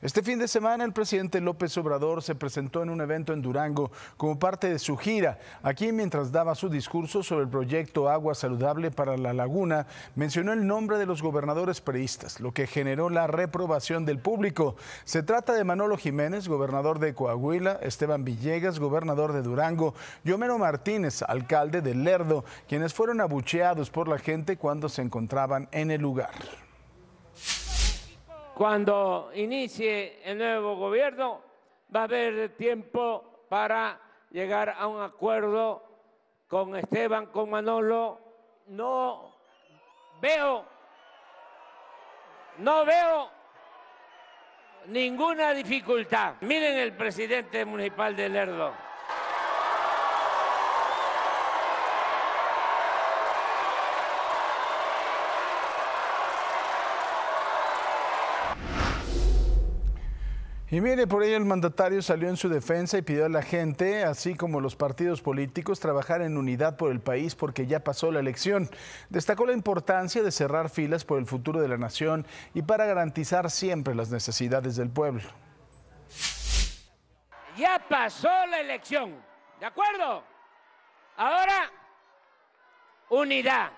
Este fin de semana el presidente López Obrador se presentó en un evento en Durango como parte de su gira. Aquí mientras daba su discurso sobre el proyecto Agua Saludable para la Laguna, mencionó el nombre de los gobernadores preistas, lo que generó la reprobación del público. Se trata de Manolo Jiménez, gobernador de Coahuila, Esteban Villegas, gobernador de Durango, y Homero Martínez, alcalde de Lerdo, quienes fueron abucheados por la gente cuando se encontraban en el lugar cuando inicie el nuevo gobierno va a haber tiempo para llegar a un acuerdo con Esteban, con Manolo. No veo, no veo ninguna dificultad. Miren el presidente municipal de Lerdo. Y mire, por ello el mandatario salió en su defensa y pidió a la gente, así como los partidos políticos, trabajar en unidad por el país porque ya pasó la elección. Destacó la importancia de cerrar filas por el futuro de la nación y para garantizar siempre las necesidades del pueblo. Ya pasó la elección, ¿de acuerdo? Ahora, unidad.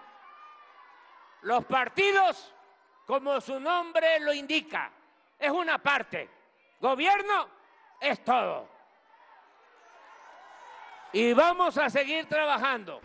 Los partidos, como su nombre lo indica, es una parte Gobierno es todo. Y vamos a seguir trabajando.